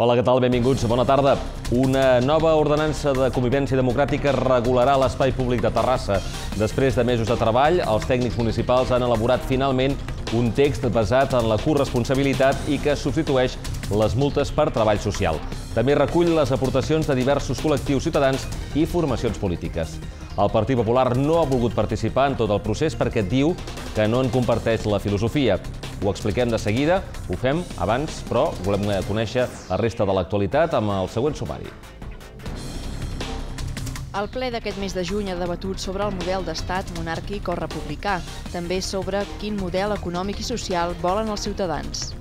Hola, què tal? Benvinguts. Bona tarda. Una nova ordenança de convivència democràtica regularà l'espai públic de Terrassa. Després de mesos de treball, els tècnics municipals han elaborat finalment un text basat en la corresponsabilitat i que substitueix les multes per treball social. També recull les aportacions de diversos col·lectius ciutadans i formacions polítiques. El Partit Popular no ha volgut participar en tot el procés perquè diu que no en comparteix la filosofia. Ho expliquem de seguida, ho fem abans, però volem conèixer la resta de l'actualitat amb el següent sumari. El ple d'aquest mes de juny ha debatut sobre el model d'estat monàrquic o republicà, també sobre quin model econòmic i social volen els ciutadans.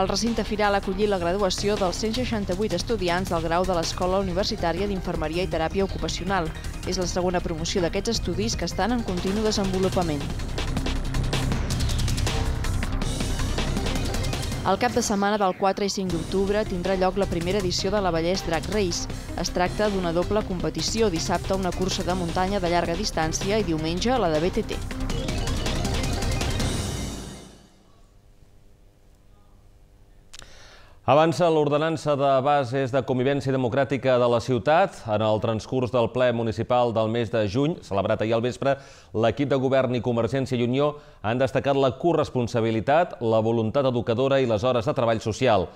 El recinte firal acollir la graduació dels 168 estudiants del grau de l'Escola Universitària d'Infermeria i Teràpia Ocupacional. És la segona promoció d'aquests estudis que estan en continu desenvolupament. El cap de setmana del 4 i 5 d'octubre tindrà lloc la primera edició de la Vallès Drag Race. Es tracta d'una doble competició, dissabte una cursa de muntanya de llarga distància i diumenge la de BTT. Avança l'ordenança de bases de convivència democràtica de la ciutat. En el transcurs del ple municipal del mes de juny, celebrat ahir al vespre, l'equip de govern i Convergència i Unió han destacat la corresponsabilitat, la voluntat educadora i les hores de treball social.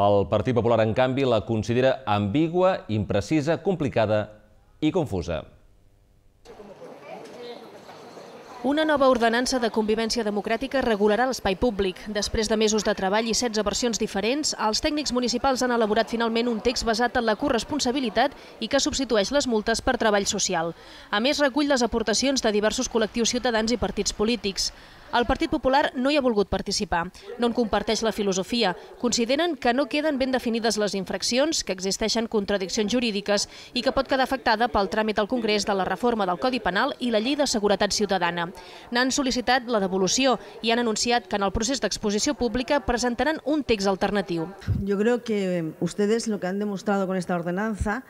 El Partit Popular, en canvi, la considera ambigua, imprecisa, complicada i confusa. Una nova ordenança de convivència democràtica regularà l'espai públic. Després de mesos de treball i 16 versions diferents, els tècnics municipals han elaborat finalment un text basat en la corresponsabilitat i que substitueix les multes per treball social. A més, recull les aportacions de diversos col·lectius ciutadans i partits polítics el Partit Popular no hi ha volgut participar. No en comparteix la filosofia. Consideren que no queden ben definides les infraccions, que existeixen contradiccions jurídiques i que pot quedar afectada pel tràmit al Congrés de la reforma del Codi Penal i la Llei de Seguretat Ciutadana. N'han sol·licitat la devolució i han anunciat que en el procés d'exposició pública presentaran un text alternatiu. Jo crec que ustedes lo que han demostrado con esta ordenanza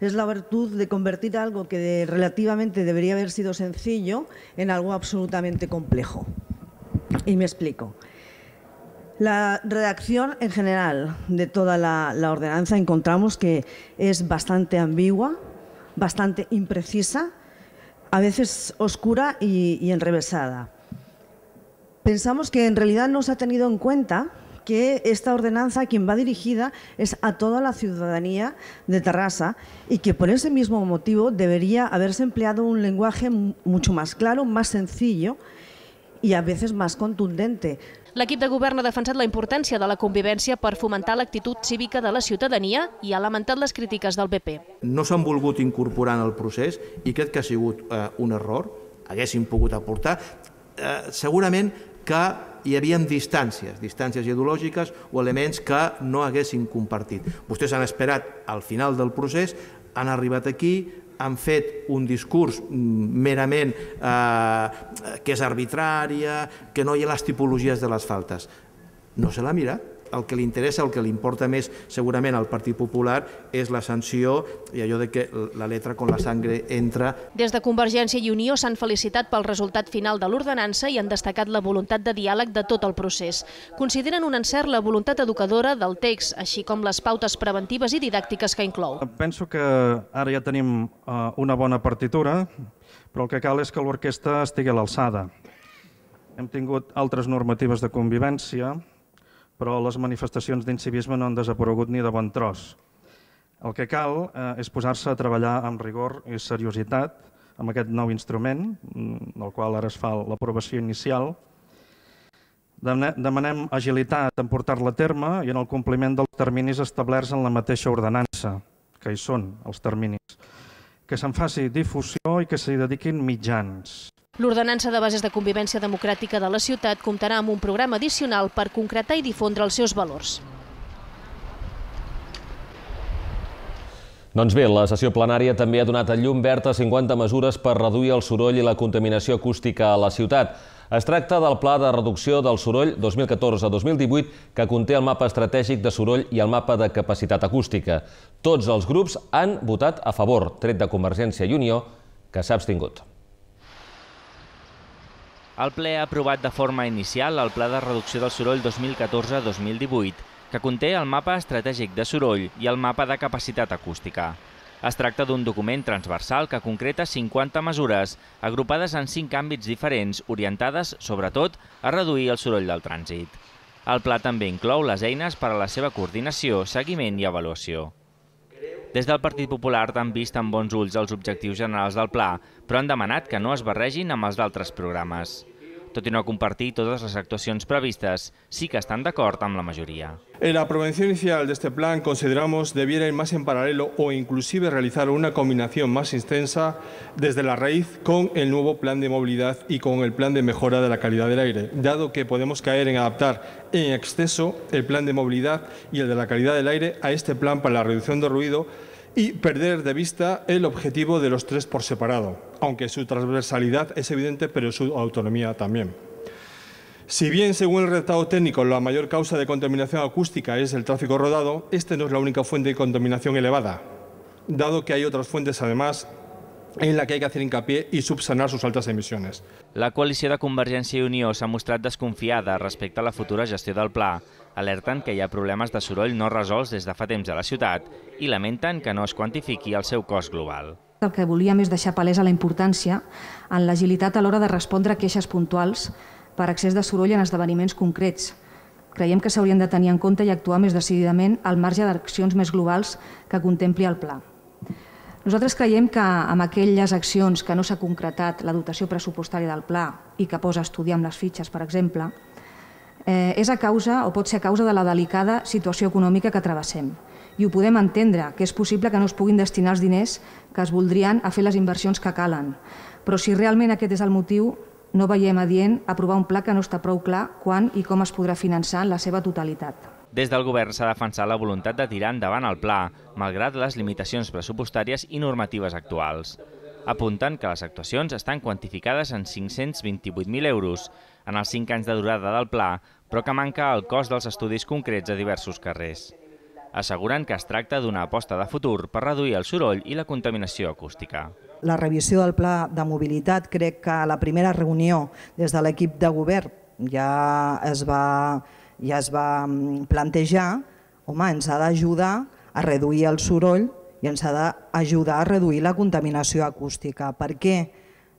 es la virtud de convertir algo que relativamente debería haber sido sencillo en algo absolutamente complejo. Y me explico. La redacción en general de toda la, ordenanza encontramos que es bastante ambigua, bastante imprecisa, a veces oscura y, y enrevesada. Pensamos que en realidad no se ha tenido en cuenta que esta ordenanza a quien va dirigida es a toda la ciudadanía de Terrassa y que por ese mismo motivo debería haberse empleado un lenguaje mucho más claro, más sencillo y a veces más contundente. L'equip de govern ha defensat la importància de la convivència per fomentar l'actitud cívica de la ciutadania i ha lamentat les crítiques del PP. No s'han volgut incorporar en el procés i crec que ha sigut eh, un error, haguéssim pogut aportar. Eh, segurament que hi havia distàncies, distàncies ideològiques o elements que no haguessin compartit. Vostès han esperat al final del procés, han arribat aquí, han fet un discurs mm, merament eh, que és arbitrària, que no hi ha les tipologies de les faltes. No se l'ha mirat, el que li interessa, el que li importa més segurament al Partit Popular és la sanció i allò de que la letra con la sangre entra. Des de Convergència i Unió s'han felicitat pel resultat final de l'ordenança i han destacat la voluntat de diàleg de tot el procés. Consideren un encert la voluntat educadora del text, així com les pautes preventives i didàctiques que inclou. Penso que ara ja tenim eh, una bona partitura, però el que cal és que l'orquestra estigui a l'alçada. Hem tingut altres normatives de convivència, però les manifestacions d'incivisme no han desaparegut ni de bon tros. El que cal eh, és posar-se a treballar amb rigor i seriositat amb aquest nou instrument, mm, del qual ara es fa l'aprovació inicial. Demanem agilitat en portar-la a terme i en el compliment dels terminis establerts en la mateixa ordenança, que hi són els terminis, que se'n faci difusió i que s'hi dediquin mitjans. L'ordenança de bases de convivència democràtica de la ciutat comptarà amb un programa addicional per concretar i difondre els seus valors. Doncs bé, la sessió plenària també ha donat a llum verd a 50 mesures per reduir el soroll i la contaminació acústica a la ciutat. Es tracta del Pla de Reducció del Soroll 2014-2018, que conté el mapa estratègic de soroll i el mapa de capacitat acústica. Tots els grups han votat a favor, tret de Convergència i Unió, que s'ha abstingut. El ple ha aprovat de forma inicial el Pla de Reducció del Soroll 2014-2018, que conté el mapa estratègic de soroll i el mapa de capacitat acústica. Es tracta d'un document transversal que concreta 50 mesures, agrupades en 5 àmbits diferents, orientades, sobretot, a reduir el soroll del trànsit. El pla també inclou les eines per a la seva coordinació, seguiment i avaluació. Desde del Partido Popular han vist amb bons ulls els objectius generals del pla, però han demanat que no es barregin amb els d'altres programes. Tot i no compartir todas las actuaciones previstas, sí que de d'acord amb la mayoría. En la aprobación inicial de este plan consideramos debiera ir más en paralelo o inclusive realizar una combinación más extensa desde la raíz con el nuevo plan de movilidad y con el plan de mejora de la calidad del aire, dado que podemos caer en adaptar en exceso el plan de movilidad y el de la calidad del aire a este plan para la reducción de ruido y perder de vista el objetivo de los tres por separado, aunque su transversalidad es evidente, pero su autonomía también. Si bien, según el redactado técnico, la mayor causa de contaminación acústica es el tráfico rodado, este no es la única fuente de contaminación elevada, dado que hay otras fuentes, además, en la que hay que hacer hincapié y subsanar sus altas emisiones. La coalició de Convergència i Unió s'ha mostrat desconfiada respecte a la futura gestió del pla, alerten que hi ha problemes de soroll no resolts des de fa temps a la ciutat i lamenten que no es quantifiqui el seu cost global. El que volíem és deixar palesa la importància en l'agilitat a l'hora de respondre a queixes puntuals per accés de soroll en esdeveniments concrets, creiem que s'haurien de tenir en compte i actuar més decididament al marge d'accions més globals que contempli el pla. Nosaltres creiem que amb aquelles accions que no s'ha concretat la dotació pressupostària del pla i que posa a estudiar amb les fitxes, per exemple, eh, és a causa o pot ser a causa de la delicada situació econòmica que travessem. I ho podem entendre, que és possible que no es puguin destinar els diners que es voldrien a fer les inversions que calen. Però si realment aquest és el motiu, no veiem adient aprovar un pla que no està prou clar quan i com es podrà finançar en la seva totalitat. Des del govern s'ha defensat la voluntat de tirar endavant el pla, malgrat les limitacions pressupostàries i normatives actuals. Apunten que les actuacions estan quantificades en 528.000 euros en els 5 anys de durada del pla, però que manca el cost dels estudis concrets a diversos carrers. Asseguren que es tracta d'una aposta de futur per reduir el soroll i la contaminació acústica la revisió del pla de mobilitat, crec que a la primera reunió des de l'equip de govern ja es va ja es va mm, plantejar, home, ens ha d'ajudar a reduir el soroll i ens ha d'ajudar a reduir la contaminació acústica. Per què?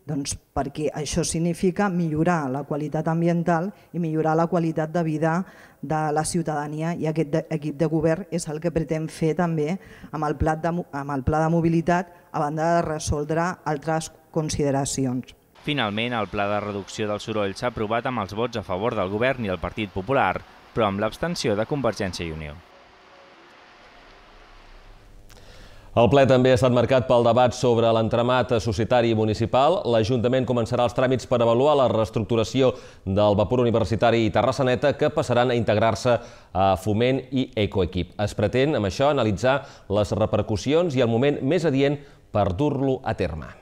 Doncs perquè això significa millorar la qualitat ambiental i millorar la qualitat de vida de la ciutadania i aquest equip de govern és el que pretén fer també amb el, pla de, amb el pla de mobilitat a banda de resoldre altres consideracions. Finalment, el pla de reducció del soroll s'ha aprovat amb els vots a favor del govern i el Partit Popular, però amb l'abstenció de Convergència i Unió. El ple també ha estat marcat pel debat sobre l'entramat societari municipal. L'Ajuntament començarà els tràmits per avaluar la reestructuració del vapor universitari i Terrassaneta que passaran a integrar-se a Foment i Ecoequip. Es pretén, amb això, analitzar les repercussions i el moment més adient per dur-lo a terme.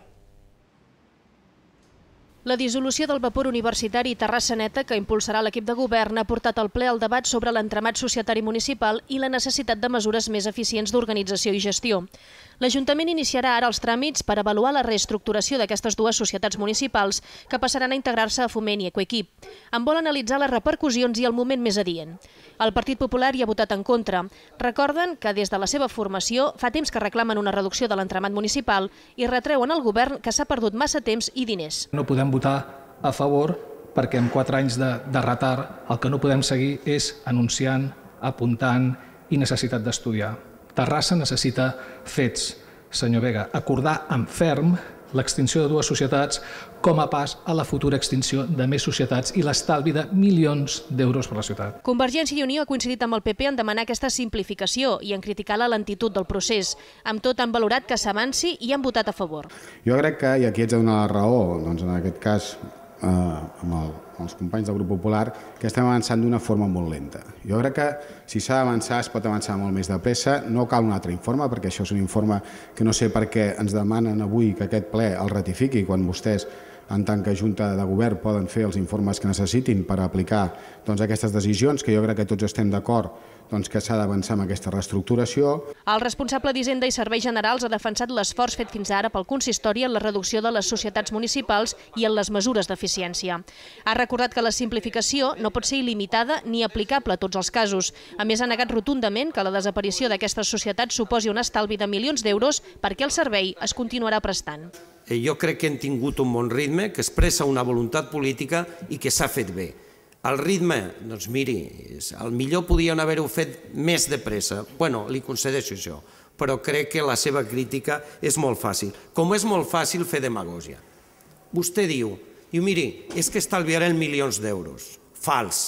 La dissolució del vapor universitari Terrassa Neta, que impulsarà l'equip de govern, ha portat al ple el debat sobre l'entramat societari municipal i la necessitat de mesures més eficients d'organització i gestió. L'Ajuntament iniciarà ara els tràmits per avaluar la reestructuració d'aquestes dues societats municipals que passaran a integrar-se a Foment i Ecoequip. En vol analitzar les repercussions i el moment més adient. El Partit Popular hi ha votat en contra. Recorden que des de la seva formació fa temps que reclamen una reducció de l'entramat municipal i retreuen al govern que s'ha perdut massa temps i diners. No podem votar a favor perquè amb quatre anys de, de retard el que no podem seguir és anunciant, apuntant i necessitat d'estudiar. Terrassa necessita fets, senyor Vega, acordar en ferm l'extinció de dues societats com a pas a la futura extinció de més societats i l'estalvi de milions d'euros per la ciutat. Convergència i Unió ha coincidit amb el PP en demanar aquesta simplificació i en criticar la lentitud del procés. Amb tot han valorat que s'avanci i han votat a favor. Jo crec que, i aquí ets de donar la raó, doncs en aquest cas eh, amb el els companys del Grup Popular, que estem avançant d'una forma molt lenta. Jo crec que si s'ha d'avançar es pot avançar molt més de pressa, no cal un altre informe, perquè això és un informe que no sé per què ens demanen avui que aquest ple el ratifiqui quan vostès en tant que Junta de Govern poden fer els informes que necessitin per aplicar doncs, aquestes decisions, que jo crec que tots estem d'acord doncs, que s'ha d'avançar amb aquesta reestructuració. El responsable d'Hisenda i Serveis Generals ha defensat l'esforç fet fins ara pel consistori en la reducció de les societats municipals i en les mesures d'eficiència. Ha recordat que la simplificació no pot ser il·limitada ni aplicable a tots els casos. A més, ha negat rotundament que la desaparició d'aquestes societats suposi un estalvi de milions d'euros perquè el servei es continuarà prestant. Eh, jo crec que hem tingut un bon ritme, que expressa una voluntat política i que s'ha fet bé. El ritme, doncs miri, el millor podien haver-ho fet més de pressa. Bueno, li concedeixo això, però crec que la seva crítica és molt fàcil. Com és molt fàcil fer demagògia. Vostè diu, diu miri, és que estalviarem milions d'euros. Fals.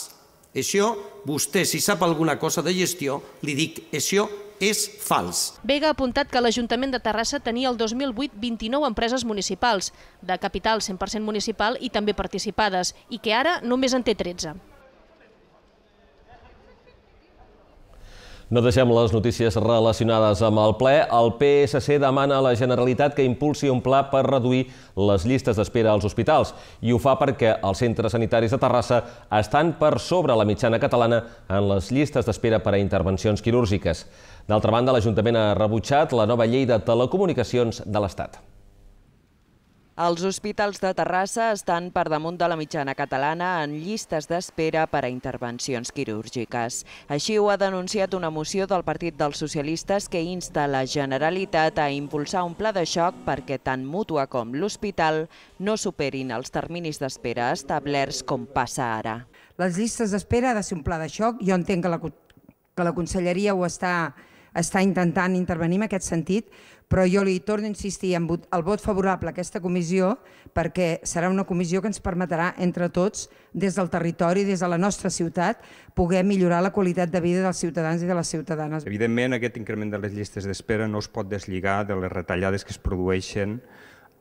Això, vostè, si sap alguna cosa de gestió, li dic, això és fals. Vega ha apuntat que l'Ajuntament de Terrassa tenia el 2008 29 empreses municipals, de capital 100% municipal i també participades, i que ara només en té 13. No deixem les notícies relacionades amb el ple. El PSC demana a la Generalitat que impulsi un pla per reduir les llistes d'espera als hospitals i ho fa perquè els centres sanitaris de Terrassa estan per sobre la mitjana catalana en les llistes d'espera per a intervencions quirúrgiques. D'altra banda, l'Ajuntament ha rebutjat la nova llei de telecomunicacions de l'Estat. Els hospitals de Terrassa estan per damunt de la mitjana catalana en llistes d'espera per a intervencions quirúrgiques. Així ho ha denunciat una moció del Partit dels Socialistes que insta la Generalitat a impulsar un pla de xoc perquè tant Mútua com l'hospital no superin els terminis d'espera establerts com passa ara. Les llistes d'espera ha de ser un pla de xoc. Jo entenc que la, que la conselleria ho està està intentant intervenir en aquest sentit, però jo li torno a insistir en el vot favorable a aquesta comissió perquè serà una comissió que ens permetrà entre tots, des del territori, des de la nostra ciutat, poder millorar la qualitat de vida dels ciutadans i de les ciutadanes. Evidentment, aquest increment de les llistes d'espera no es pot deslligar de les retallades que es produeixen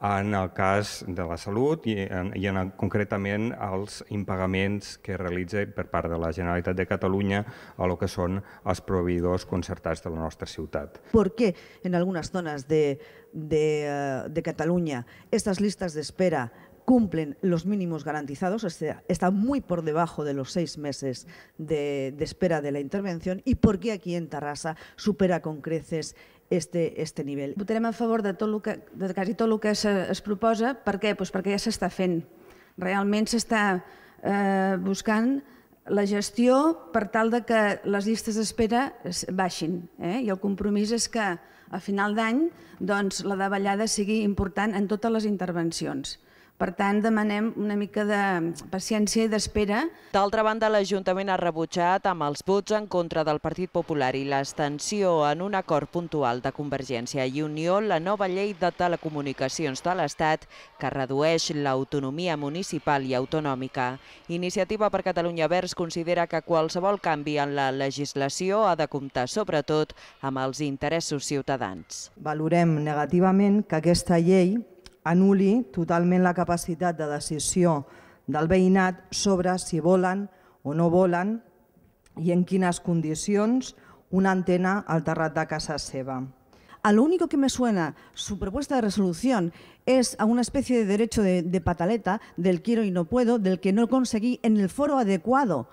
en el cas de la salut i en, i en concretament els impagaments que realitza per part de la Generalitat de Catalunya a lo que són els proveïdors concertats de la nostra ciutat. Per què en algunes zones de, de, eh, de Catalunya aquestes llistes d'espera cumplen los mínimos garantizados, o sea, están muy por debajo de los seis meses de, de espera de la intervención y por qué aquí en Tarrasa supera con creces este, este nivell. Votarem a favor de, tot lo que, de quasi tot el que es, es proposa. Per què? Pues perquè ja s'està fent. Realment s'està eh, buscant la gestió per tal de que les llistes d'espera baixin. Eh? I el compromís és que a final d'any doncs, la davallada sigui important en totes les intervencions. Per tant, demanem una mica de paciència i d'espera. D'altra banda, l'Ajuntament ha rebutjat amb els vots en contra del Partit Popular i l'extensió en un acord puntual de Convergència i Unió la nova llei de telecomunicacions de l'Estat que redueix l'autonomia municipal i autonòmica. Iniciativa per Catalunya Verds considera que qualsevol canvi en la legislació ha de comptar sobretot amb els interessos ciutadans. Valorem negativament que aquesta llei anuli totalment la capacitat de decisió del veïnat sobre si volen o no volen i en quines condicions una antena al terrat de casa seva. A lo único que me suena su propuesta de resolución es a una especie de derecho de, de pataleta del quiero y no puedo, del que no conseguí en el foro adecuado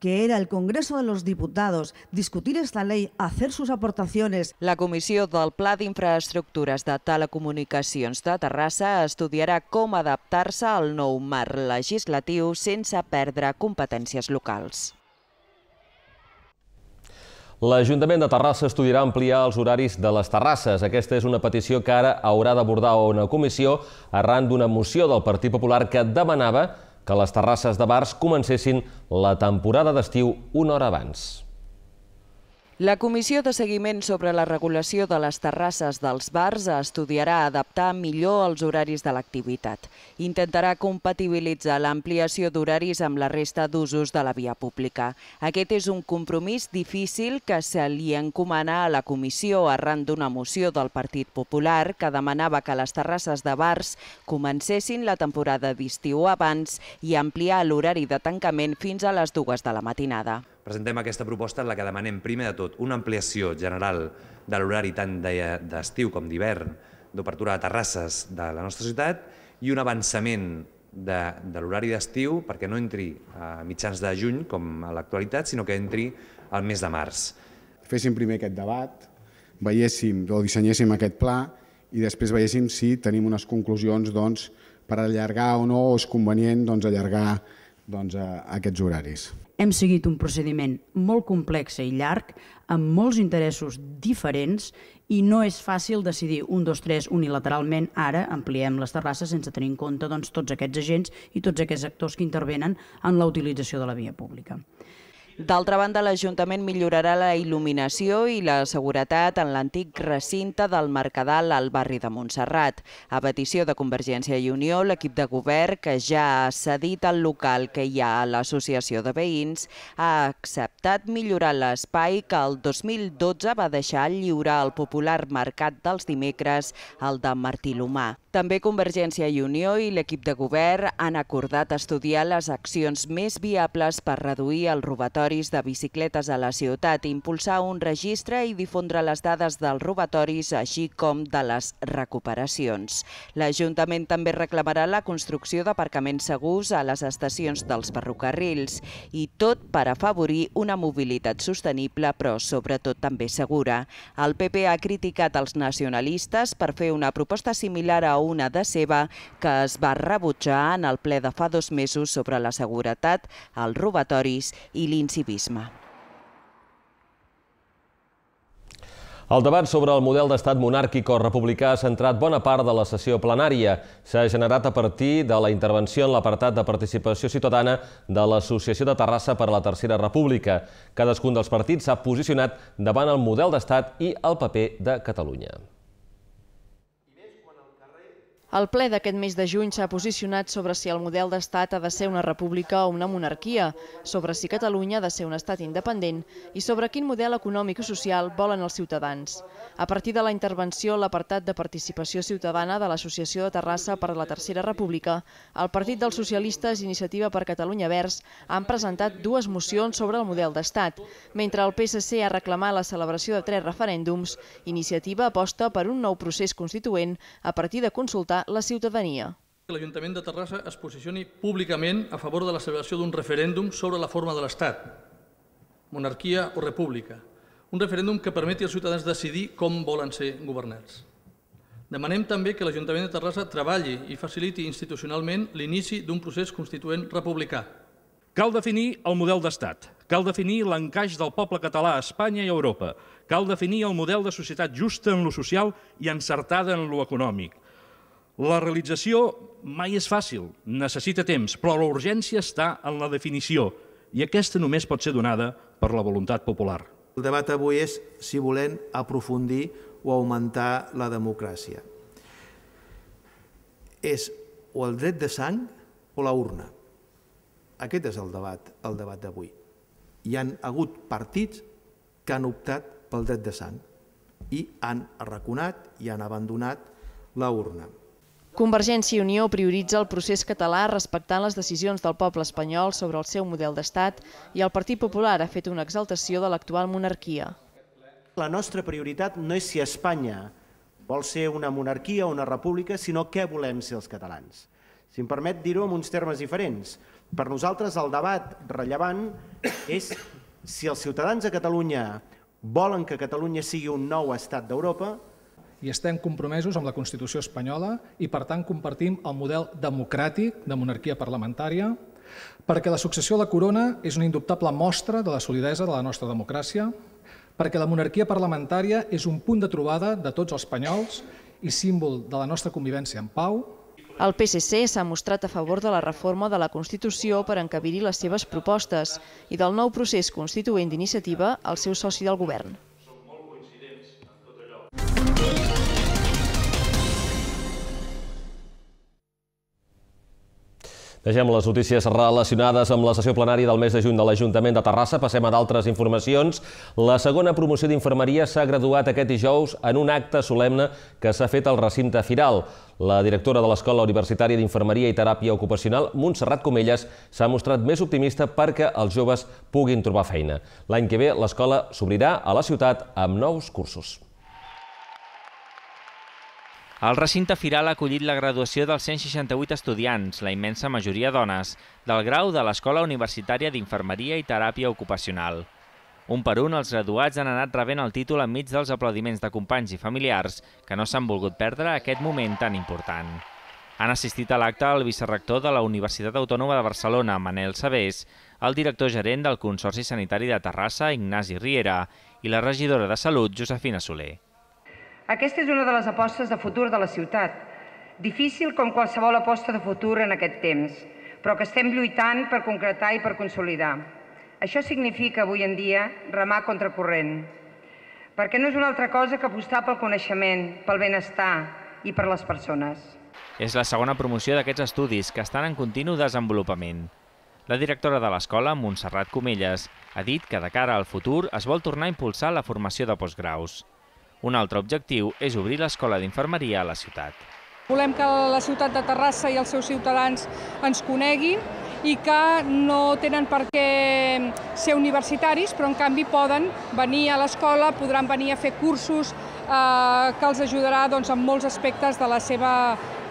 que era el Congreso de los Diputados, discutir esta ley, hacer sus aportaciones. La Comissió del Pla d'Infraestructures de Telecomunicacions de Terrassa estudiarà com adaptar-se al nou marc legislatiu sense perdre competències locals. L'Ajuntament de Terrassa estudiarà ampliar els horaris de les terrasses. Aquesta és una petició que ara haurà d'abordar una comissió arran d'una moció del Partit Popular que demanava que les terrasses de bars comencessin la temporada d'estiu una hora abans. La Comissió de Seguiment sobre la Regulació de les Terrasses dels Bars estudiarà adaptar millor els horaris de l'activitat. Intentarà compatibilitzar l'ampliació d'horaris amb la resta d'usos de la via pública. Aquest és un compromís difícil que se li encomana a la Comissió arran d'una moció del Partit Popular que demanava que les terrasses de bars comencessin la temporada d'estiu abans i ampliar l'horari de tancament fins a les dues de la matinada presentem aquesta proposta en la que demanem, primer de tot, una ampliació general de l'horari tant d'estiu com d'hivern d'obertura de terrasses de la nostra ciutat i un avançament de, de l'horari d'estiu perquè no entri a mitjans de juny, com a l'actualitat, sinó que entri al mes de març. Féssim primer aquest debat, veiéssim o dissenyéssim aquest pla i després veiéssim si tenim unes conclusions doncs, per allargar o no, o és convenient doncs, allargar doncs, aquests horaris hem seguit un procediment molt complex i llarg, amb molts interessos diferents, i no és fàcil decidir un, dos, tres unilateralment, ara ampliem les terrasses sense tenir en compte doncs, tots aquests agents i tots aquests actors que intervenen en la utilització de la via pública. D'altra banda, l'Ajuntament millorarà la il·luminació i la seguretat en l'antic recinte del Mercadal al barri de Montserrat. A petició de Convergència i Unió, l'equip de govern, que ja ha cedit el local que hi ha a l'Associació de Veïns, ha acceptat millorar l'espai que el 2012 va deixar lliure al popular mercat dels dimecres, el de Martí Lomà. També Convergència i Unió i l'equip de govern han acordat estudiar les accions més viables per reduir els robatoris de bicicletes a la ciutat, impulsar un registre i difondre les dades dels robatoris, així com de les recuperacions. L'Ajuntament també reclamarà la construcció d'aparcaments segurs a les estacions dels ferrocarrils i tot per afavorir una mobilitat sostenible, però sobretot també segura. El PP ha criticat els nacionalistes per fer una proposta similar a una de seva que es va rebutjar en el ple de fa dos mesos sobre la seguretat, els robatoris i l'incivisme. El debat sobre el model d'estat monàrquic o republicà ha centrat bona part de la sessió plenària. S'ha generat a partir de la intervenció en l'apartat de participació ciutadana de l'Associació de Terrassa per a la Tercera República. Cadascun dels partits s'ha posicionat davant el model d'estat i el paper de Catalunya. El ple d'aquest mes de juny s'ha posicionat sobre si el model d'estat ha de ser una república o una monarquia, sobre si Catalunya ha de ser un estat independent i sobre quin model econòmic i social volen els ciutadans. A partir de la intervenció, l'apartat de participació ciutadana de l'Associació de Terrassa per la Tercera República, el Partit dels Socialistes Iniciativa per Catalunya Verds han presentat dues mocions sobre el model d'estat. Mentre el PSC ha reclamat la celebració de tres referèndums, Iniciativa aposta per un nou procés constituent a partir de consultar la ciutadania que l'Ajuntament de Terrassa es posicioni públicament a favor de la celebració d'un referèndum sobre la forma de l'Estat, monarquia o república, un referèndum que permeti als ciutadans decidir com volen ser governats. Demanem també que l'Ajuntament de Terrassa treballi i faciliti institucionalment l'inici d'un procés constituent republicà. Cal definir el model d'estat, cal definir l'encaix del poble català a Espanya i a Europa, cal definir el model de societat justa en lo social i encertada en lo econòmic. La realització mai és fàcil, necessita temps, però la urgència està en la definició i aquesta només pot ser donada per la voluntat popular. El debat avui és si volem aprofundir o augmentar la democràcia. És o el dret de sang o la urna. Aquest és el debat el debat d'avui. Hi han hagut partits que han optat pel dret de sang i han arraconat i han abandonat la urna. Convergència i Unió prioritza el procés català respectant les decisions del poble espanyol sobre el seu model d'estat i el Partit Popular ha fet una exaltació de l'actual monarquia. La nostra prioritat no és si Espanya vol ser una monarquia o una república, sinó què volem ser els catalans. Si em permet dir-ho en uns termes diferents, per nosaltres el debat rellevant és si els ciutadans de Catalunya volen que Catalunya sigui un nou estat d'Europa i estem compromesos amb la Constitució espanyola i, per tant, compartim el model democràtic de monarquia parlamentària, perquè la successió a la corona és una indubtable mostra de la solidesa de la nostra democràcia, perquè la monarquia parlamentària és un punt de trobada de tots els espanyols i símbol de la nostra convivència en pau, el PSC s'ha mostrat a favor de la reforma de la Constitució per encabir les seves propostes i del nou procés constituent d'iniciativa al seu soci del govern. Deixem les notícies relacionades amb la sessió plenària del mes de juny de l'Ajuntament de Terrassa. Passem a d'altres informacions. La segona promoció d'infermeria s'ha graduat aquest dijous en un acte solemne que s'ha fet al recinte firal. La directora de l'Escola Universitària d'Infermeria i Teràpia Ocupacional, Montserrat Comelles, s'ha mostrat més optimista perquè els joves puguin trobar feina. L'any que ve, l'escola s'obrirà a la ciutat amb nous cursos. El recinte firal ha acollit la graduació dels 168 estudiants, la immensa majoria dones, del grau de l'Escola Universitària d'Infermeria i Teràpia Ocupacional. Un per un, els graduats han anat rebent el títol enmig dels aplaudiments de companys i familiars que no s'han volgut perdre aquest moment tan important. Han assistit a l'acte el vicerrector de la Universitat Autònoma de Barcelona, Manel Sabés, el director gerent del Consorci Sanitari de Terrassa, Ignasi Riera, i la regidora de Salut, Josefina Soler. Aquesta és una de les apostes de futur de la ciutat, difícil com qualsevol aposta de futur en aquest temps, però que estem lluitant per concretar i per consolidar. Això significa, avui en dia, remar contracorrent, perquè no és una altra cosa que apostar pel coneixement, pel benestar i per les persones. És la segona promoció d'aquests estudis que estan en continu desenvolupament. La directora de l'escola, Montserrat Comelles, ha dit que de cara al futur es vol tornar a impulsar la formació de postgraus. Un altre objectiu és obrir l'escola d'infermeria a la ciutat. Volem que la ciutat de Terrassa i els seus ciutadans ens coneguin i que no tenen per què ser universitaris, però en canvi poden venir a l'escola, podran venir a fer cursos eh, que els ajudarà doncs, en molts aspectes de la, seva,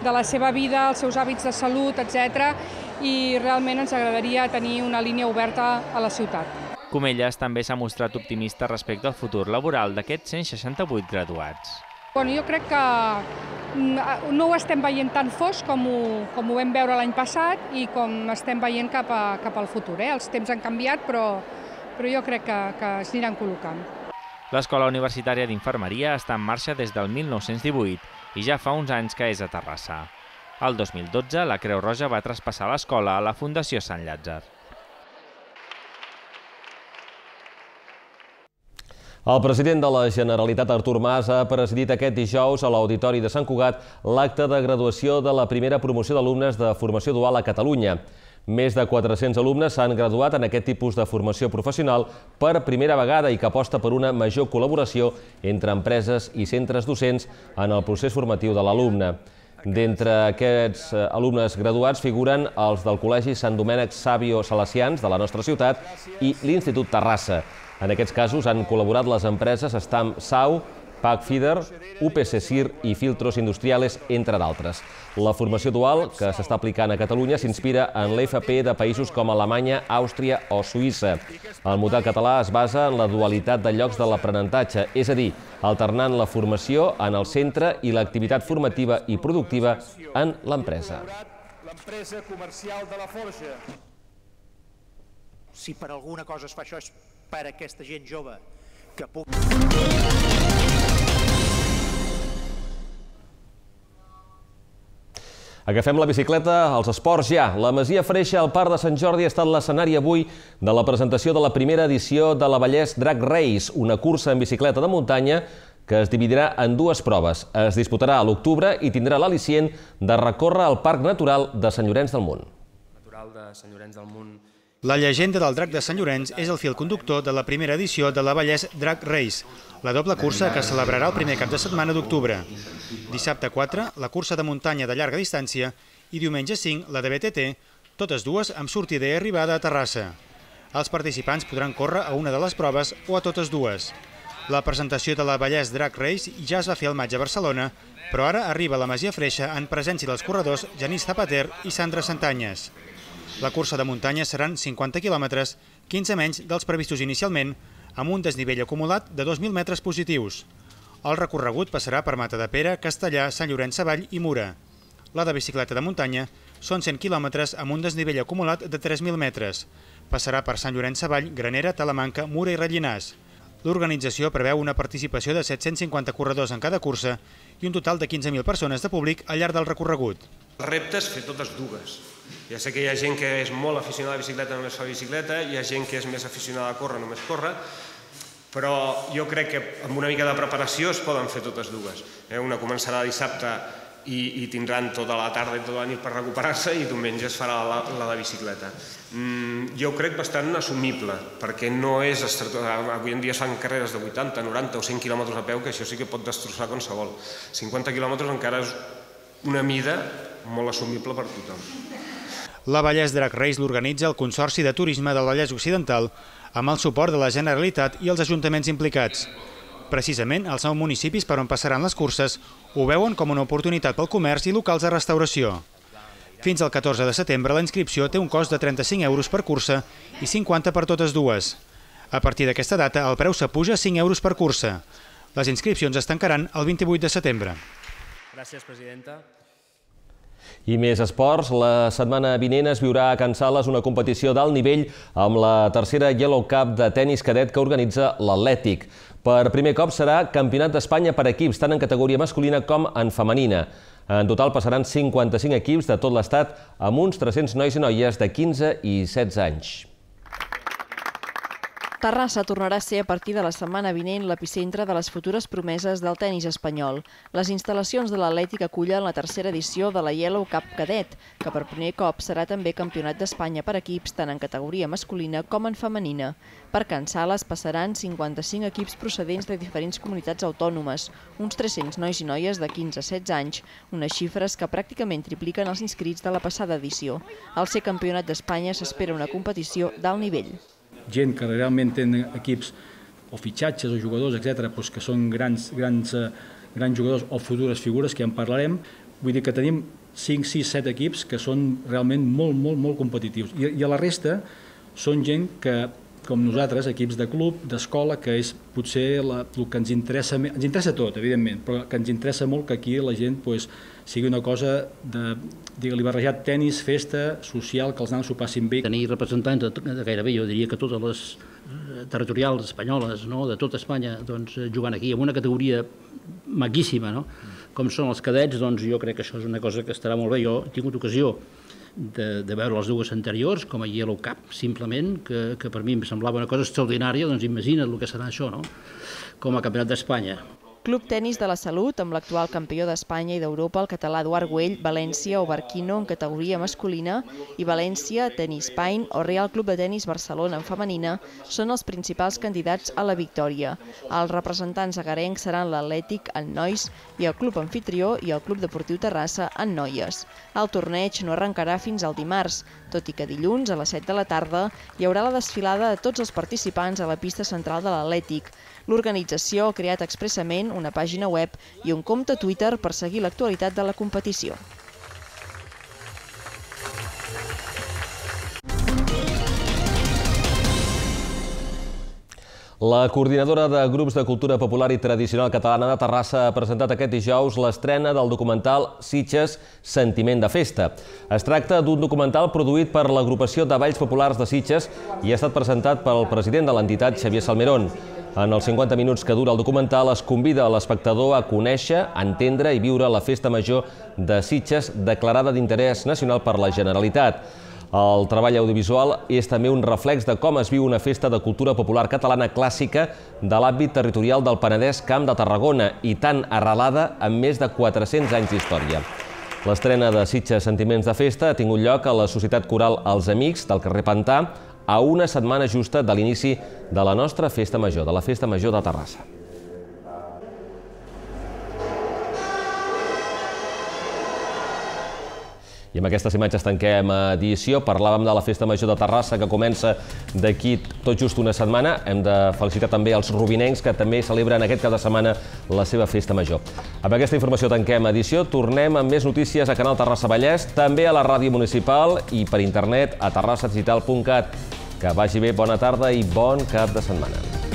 de la seva vida, els seus hàbits de salut, etc. I realment ens agradaria tenir una línia oberta a la ciutat. Comelles també s'ha mostrat optimista respecte al futur laboral d'aquests 168 graduats. Bueno, jo crec que mm, no ho estem veient tan fosc com ho, com ho vam veure l'any passat i com estem veient cap, a, cap al futur. Eh? Els temps han canviat, però, però jo crec que, que es aniran col·locant. L'Escola Universitària d'Infermeria està en marxa des del 1918 i ja fa uns anys que és a Terrassa. El 2012, la Creu Roja va traspassar l'escola a la Fundació Sant Llàtzer. El president de la Generalitat, Artur Mas, ha presidit aquest dijous a l'Auditori de Sant Cugat l'acte de graduació de la primera promoció d'alumnes de formació dual a Catalunya. Més de 400 alumnes s'han graduat en aquest tipus de formació professional per primera vegada i que aposta per una major col·laboració entre empreses i centres docents en el procés formatiu de l'alumne. D'entre aquests eh, alumnes graduats figuren els del Col·legi Sant Domènec Sàvio Salesians de la nostra ciutat i l'Institut Terrassa. En aquests casos han col·laborat les empreses Stam Sau, Packfeeder, UPC CIR i Filtros Industriales, entre d'altres. La formació dual que s'està aplicant a Catalunya s'inspira en l'FP de països com Alemanya, Àustria o Suïssa. El model català es basa en la dualitat de llocs de l'aprenentatge, és a dir, alternant la formació en el centre i l'activitat formativa i productiva en l'empresa. L'empresa comercial de la Forja. Si per alguna cosa es fa això és per a aquesta gent jove que pugui... Agafem la bicicleta els esports ja. La Masia Freixa al Parc de Sant Jordi ha estat l'escenari avui de la presentació de la primera edició de la Vallès Drag Race, una cursa en bicicleta de muntanya que es dividirà en dues proves. Es disputarà a l'octubre i tindrà l'al·licient de recórrer al Parc Natural de Sant Llorenç del Munt. Natural de Sant Llorenç del Munt la llegenda del drac de Sant Llorenç és el fil conductor de la primera edició de la Vallès Drac Race, la doble cursa que celebrarà el primer cap de setmana d'octubre. Dissabte 4, la cursa de muntanya de llarga distància i diumenge 5, la de BTT, totes dues amb sortida i arribada a Terrassa. Els participants podran córrer a una de les proves o a totes dues. La presentació de la Vallès Drag Race ja es va fer al maig a Barcelona, però ara arriba la Masia Freixa en presència dels corredors Genís Zapater i Sandra Santanyes. La cursa de muntanya seran 50 quilòmetres, 15 menys dels previstos inicialment, amb un desnivell acumulat de 2.000 metres positius. El recorregut passarà per Mata de Pere, Castellà, Sant Llorenç Savall i Mura. La de bicicleta de muntanya són 100 quilòmetres amb un desnivell acumulat de 3.000 metres. Passarà per Sant Llorenç Savall, Granera, Talamanca, Mura i Rallinàs. L'organització preveu una participació de 750 corredors en cada cursa i un total de 15.000 persones de públic al llarg del recorregut. El repte és fer totes dues. Ja sé que hi ha gent que és molt aficionada a la bicicleta, només fa bicicleta, hi ha gent que és més aficionada a córrer, només corre, però jo crec que amb una mica de preparació es poden fer totes dues. Eh? Una començarà dissabte i, i tindran tota la tarda i tota la nit per recuperar-se i diumenge es farà la, la de bicicleta. Mm, jo crec bastant assumible, perquè no és... Avui en dia es fan carreres de 80, 90 o 100 quilòmetres a peu, que això sí que pot destrossar qualsevol. 50 quilòmetres encara és una mida molt assumible per tothom. La Vallès Drac Reis l'organitza el Consorci de Turisme del Vallès Occidental amb el suport de la Generalitat i els ajuntaments implicats. Precisament, els nou municipis per on passaran les curses ho veuen com una oportunitat pel comerç i locals de restauració. Fins al 14 de setembre, la inscripció té un cost de 35 euros per cursa i 50 per totes dues. A partir d'aquesta data, el preu s'apuja a 5 euros per cursa. Les inscripcions es tancaran el 28 de setembre. Gràcies, presidenta. I més esports. La setmana vinent es viurà a Can Sales una competició d'alt nivell amb la tercera Yellow Cup de tennis cadet que organitza l'Atlètic. Per primer cop serà Campionat d'Espanya per equips, tant en categoria masculina com en femenina. En total passaran 55 equips de tot l'estat amb uns 300 nois i noies de 15 i 16 anys. Terrassa tornarà a ser a partir de la setmana vinent l'epicentre de les futures promeses del tennis espanyol. Les instal·lacions de l'Atlètic acullen la tercera edició de la Yellow Cup Cadet, que per primer cop serà també campionat d'Espanya per equips tant en categoria masculina com en femenina. Per Can les passaran 55 equips procedents de diferents comunitats autònomes, uns 300 nois i noies de 15 a 16 anys, unes xifres que pràcticament tripliquen els inscrits de la passada edició. Al ser campionat d'Espanya s'espera una competició d'alt nivell gent que realment tenen equips o fitxatges o jugadors, etc., doncs que són grans, grans, eh, grans jugadors o futures figures, que ja en parlarem. Vull dir que tenim 5, 6, 7 equips que són realment molt, molt, molt competitius. I, i a la resta són gent que com nosaltres, equips de club, d'escola, que és potser la, el que ens interessa, ens interessa tot, evidentment, però que ens interessa molt que aquí la gent pues, sigui una cosa de, digue-li, barrejat tennis, festa, social, que els nens s'ho passin bé. Tenir representants de, de gairebé, jo diria que totes les eh, territorials espanyoles, no?, de tota Espanya, doncs, eh, jugant aquí, amb una categoria maquíssima, no?, com són els cadets, doncs jo crec que això és una cosa que estarà molt bé. Jo he tingut ocasió de, de veure les dues anteriors, com a Yellow Cap, simplement, que, que per mi em semblava una cosa extraordinària, doncs imagina't el que serà això, no? com a Campionat d'Espanya. Club Tenis de la Salut, amb l'actual campió d'Espanya i d'Europa, el català Eduard Güell, València o Barquino en categoria masculina i València, Tenis Pain o Real Club de Tenis Barcelona en femenina, són els principals candidats a la victòria. Els representants agarencs seran l'Atlètic en nois i el Club Anfitrió i el Club Deportiu Terrassa en noies. El torneig no arrencarà fins al dimarts, tot i que dilluns a les 7 de la tarda hi haurà la desfilada de tots els participants a la pista central de l'Atlètic. L'organització ha creat expressament una pàgina web i un compte Twitter per seguir l'actualitat de la competició. La coordinadora de grups de cultura popular i tradicional catalana de Terrassa ha presentat aquest dijous l'estrena del documental Sitges Sentiment de Festa. Es tracta d'un documental produït per l'agrupació de Balls Populars de Sitges i ha estat presentat pel president de l'entitat, Xavier Salmerón. En els 50 minuts que dura el documental es convida a l'espectador a conèixer, entendre i viure la festa major de Sitges declarada d'interès nacional per la Generalitat. El treball audiovisual és també un reflex de com es viu una festa de cultura popular catalana clàssica de l'àmbit territorial del Penedès Camp de Tarragona i tan arrelada amb més de 400 anys d'història. L'estrena de Sitges Sentiments de Festa ha tingut lloc a la Societat Coral Els Amics del carrer Pantà, a una setmana justa de l'inici de la nostra Festa Major, de la Festa Major de Terrassa. I amb aquestes imatges tanquem edició. Parlàvem de la Festa Major de Terrassa, que comença d'aquí tot just una setmana. Hem de felicitar també els rubinencs, que també celebren aquest cap de setmana la seva Festa Major. Amb aquesta informació tanquem edició. Tornem amb més notícies a Canal Terrassa Vallès, també a la ràdio municipal i per internet a terrassadigital.cat. Que vagi bé, bona tarda i bon cap de setmana.